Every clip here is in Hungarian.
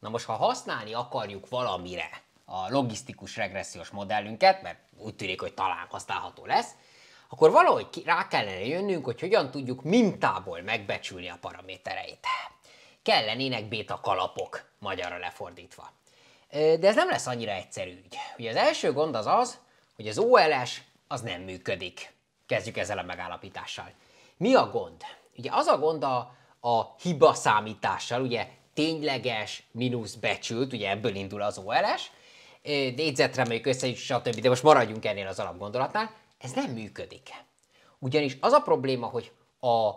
Na most, ha használni akarjuk valamire a logisztikus regressziós modellünket, mert úgy tűnik, hogy talán használható lesz, akkor valahogy rá kellene jönnünk, hogy hogyan tudjuk mintából megbecsülni a paramétereit. Kellenének béta kalapok, magyarra lefordítva. De ez nem lesz annyira egyszerű ügy. Ugye az első gond az az, hogy az OLS az nem működik. Kezdjük ezzel a megállapítással. Mi a gond? Ugye az a gond a, a hiba számítással, ugye tényleges mínusz becsült, ugye ebből indul az OLS, négyzetre megyük össze, stb. De most maradjunk ennél az alapgondolatnál, ez nem működik. Ugyanis az a probléma, hogy a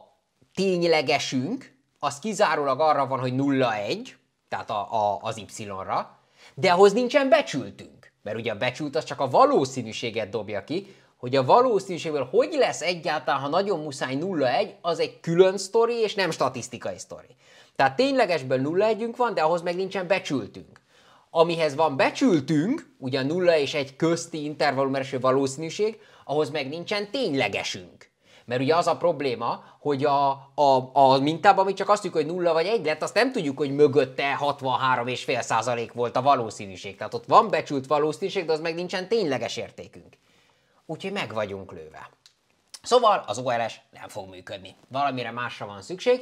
ténylegesünk, az kizárólag arra van, hogy 0-1, tehát a, a, az y-ra, de ahhoz nincsen becsültünk. Mert ugye a becsült az csak a valószínűséget dobja ki, hogy a valószínűségből hogy lesz egyáltalán, ha nagyon muszáj 0-1, az egy külön sztori és nem statisztikai sztori. Tehát ténylegesből nulla együnk van, de ahhoz meg nincsen becsültünk. Amihez van becsültünk, ugye nulla és egy közti intervallum eső valószínűség, ahhoz meg nincsen ténylegesünk. Mert ugye az a probléma, hogy a, a, a mintában mi csak azt tudjuk, hogy nulla vagy egy lett, azt nem tudjuk, hogy mögötte 63,5% volt a valószínűség. Tehát ott van becsült valószínűség, de az meg nincsen tényleges értékünk. Úgyhogy meg vagyunk lőve. Szóval az OLS nem fog működni. Valamire másra van szükség,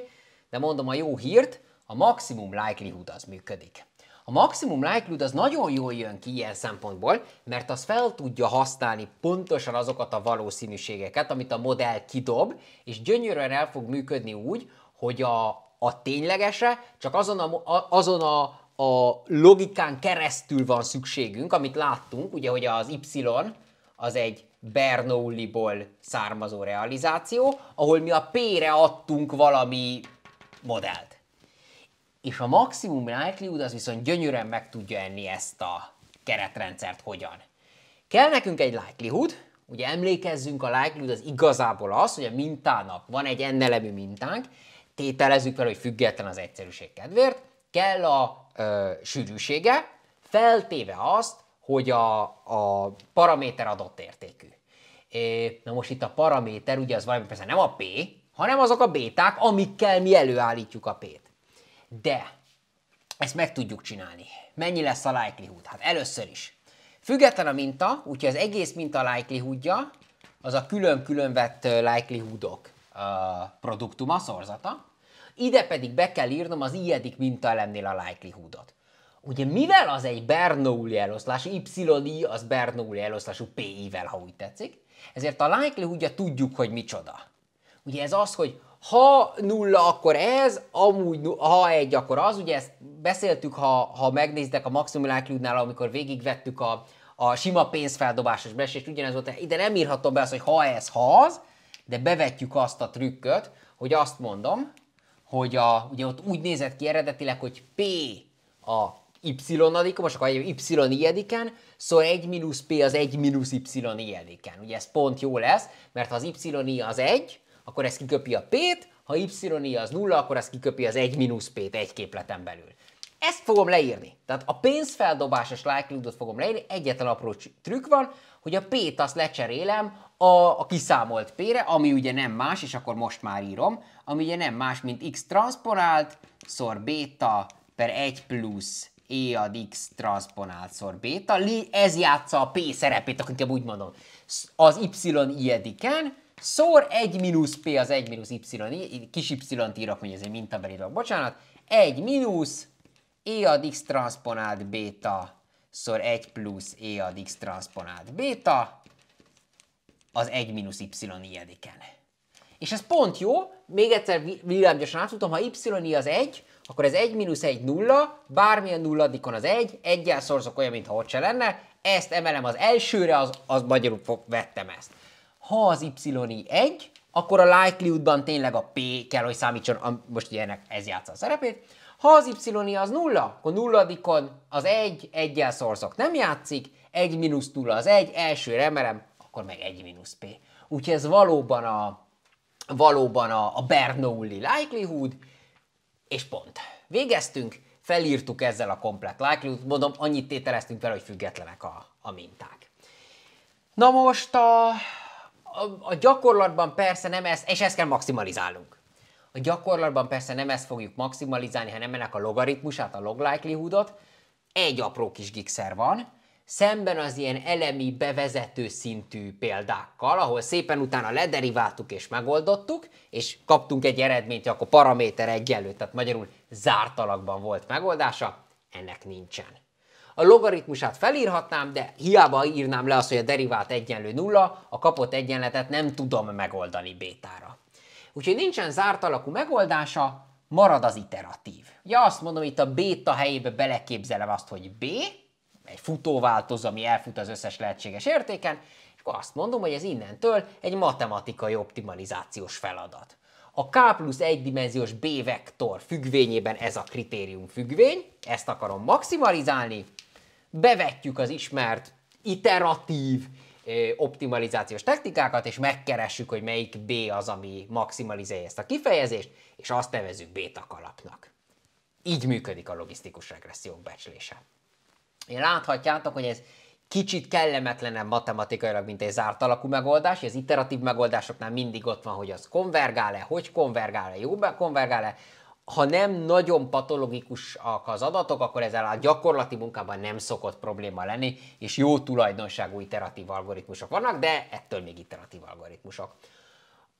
de mondom a jó hírt, a maximum likelihood az működik. A maximum likelihood az nagyon jól jön ki ilyen szempontból, mert az fel tudja használni pontosan azokat a valószínűségeket, amit a modell kidob, és gyönyörűen el fog működni úgy, hogy a, a ténylegese csak azon a, a, azon a, a logikán keresztül van szükségünk, amit láttunk, ugye, hogy az Y az egy Bernoulli-ból származó realizáció, ahol mi a P-re adtunk valami modellt. És a maximum likelihood az viszont gyönyörűen meg tudja enni ezt a keretrendszert hogyan. Kell nekünk egy likelihood, ugye emlékezzünk, a likelihood az igazából az, hogy a mintának van egy ennelemű mintánk, tételezzük fel, hogy független az egyszerűség kedvéért, kell a ö, sűrűsége, feltéve azt, hogy a, a paraméter adott értékű. É, na most itt a paraméter, ugye az valami persze nem a P, hanem azok a béták, amikkel mi előállítjuk a pét. De ezt meg tudjuk csinálni. Mennyi lesz a likelihood? Hát először is. Független a minta, úgyhogy az egész minta likelihoodja, az a külön-külön vett likelihoodok a produktuma, szorzata. Ide pedig be kell írnom az minta elemnél a likelihoodot. Ugye mivel az egy Bernoulli eloszlás, y az Bernoulli eloszlású PI-vel, ha úgy tetszik, ezért a likelihoodja tudjuk, hogy micsoda. Ugye ez az, hogy ha nulla, akkor ez, amúgy, ha egy, akkor az. Ugye ezt beszéltük, ha, ha megnéztek a Maximum Likelihood-nál, amikor végigvettük a, a sima pénzfeldobásos besést, ugyanez volt, ide nem írhatom be azt, hogy ha ez, ha az, de bevetjük azt a trükköt, hogy azt mondom, hogy a, ugye ott úgy nézett ki eredetileg, hogy P a y adika, most akkor y ijedikán, szóval 1 mínusz P az 1 mínusz y ijedikán. Ugye ez pont jó lesz, mert ha az y az 1, akkor ez kiköpi a P-t, ha y az nulla, akkor ez kiköpi az 1 mínusz P-t egy képleten belül. Ezt fogom leírni. Tehát a pénzfeldobásos likelihoodot fogom leírni, egyetlen apró trükk van, hogy a P-t azt lecserélem a, a kiszámolt P-re, ami ugye nem más, és akkor most már írom, ami ugye nem más, mint x transponált szor beta per 1 plusz E ad X transponált szor beta, ez játsza a P szerepét, akkor inkább úgy mondom. Az Y ilyediken, szor 1 mínusz p az 1 mínusz y, kis y-t írok, hogy ez egy mintabeli dolog, bocsánat. 1 mínusz e ad x transponált beta szor 1 plusz e ad x transponált beta az 1 mínusz y ilyediken. És ez pont jó, még egyszer villámgyorsan átfutom, ha y az 1, akkor ez 1 mínusz 1 nulla, bármilyen nulladikon az 1, egyel szorzok olyan, mintha ott se lenne, ezt emelem az elsőre, az, az magyarul vettem ezt ha az y 1, akkor a likelihoodban tényleg a P kell, hogy számítson, a, most ugye ennek ez játsza a szerepét. Ha az y az nulla, akkor nulladikon az 1, egy, 1 jel szorzok nem játszik, 1 mínusz 0 az 1, első remelem, akkor meg 1 mínusz P. Úgyhogy ez valóban a, valóban a, a Bernoulli likelihood, és pont. Végeztünk, felírtuk ezzel a komplet likelihood, mondom, annyit tételeztünk vele, hogy függetlenek a, a minták. Na most a, a, a gyakorlatban persze nem ezt, és ezt kell maximalizálnunk. A gyakorlatban persze nem ezt fogjuk maximalizálni, hanem ennek a logaritmusát, a log likelihoodot. Egy apró kis gigszer van, szemben az ilyen elemi bevezető szintű példákkal, ahol szépen utána lederiváltuk és megoldottuk, és kaptunk egy eredményt, akkor paraméter egyenlő, tehát magyarul zártalakban volt megoldása, ennek nincsen a logaritmusát felírhatnám, de hiába írnám le azt, hogy a derivált egyenlő nulla, a kapott egyenletet nem tudom megoldani bétára. Úgyhogy nincsen zárt alakú megoldása, marad az iteratív. Ugye azt mondom, itt a béta helyébe beleképzelem azt, hogy b, egy futóváltozó, ami elfut az összes lehetséges értéken, és akkor azt mondom, hogy ez innentől egy matematikai optimalizációs feladat. A K plusz egydimenziós B vektor függvényében ez a kritérium függvény, ezt akarom maximalizálni, bevetjük az ismert iteratív optimalizációs technikákat, és megkeressük, hogy melyik B az, ami maximalizálja ezt a kifejezést, és azt nevezzük beta kalapnak. Így működik a logisztikus regressziók becslése. Én Láthatjátok, hogy ez kicsit kellemetlenebb matematikailag, mint egy zárt alakú megoldás. Az iteratív megoldásoknál mindig ott van, hogy az konvergál-e, hogy konvergál-e, jó konvergál-e ha nem nagyon patologikusak az adatok, akkor ezzel a gyakorlati munkában nem szokott probléma lenni, és jó tulajdonságú iteratív algoritmusok vannak, de ettől még iteratív algoritmusok.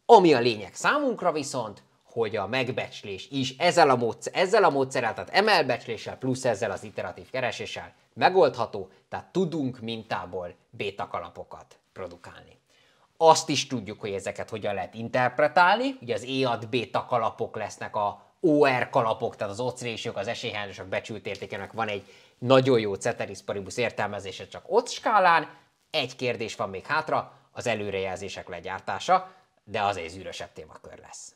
Ami a lényeg számunkra viszont, hogy a megbecslés is ezzel a, módszer, ezzel a módszerrel, tehát emelbecsléssel plusz ezzel az iteratív kereséssel megoldható, tehát tudunk mintából béta kalapokat produkálni. Azt is tudjuk, hogy ezeket hogyan lehet interpretálni, ugye az E ad béta kalapok lesznek a OR kalapok, tehát az odds ratio az esélyhányosok becsült értékenek van egy nagyon jó Ceteris Paribus értelmezése csak odds skálán. Egy kérdés van még hátra, az előrejelzések legyártása, de az egy zűrösebb témakör lesz.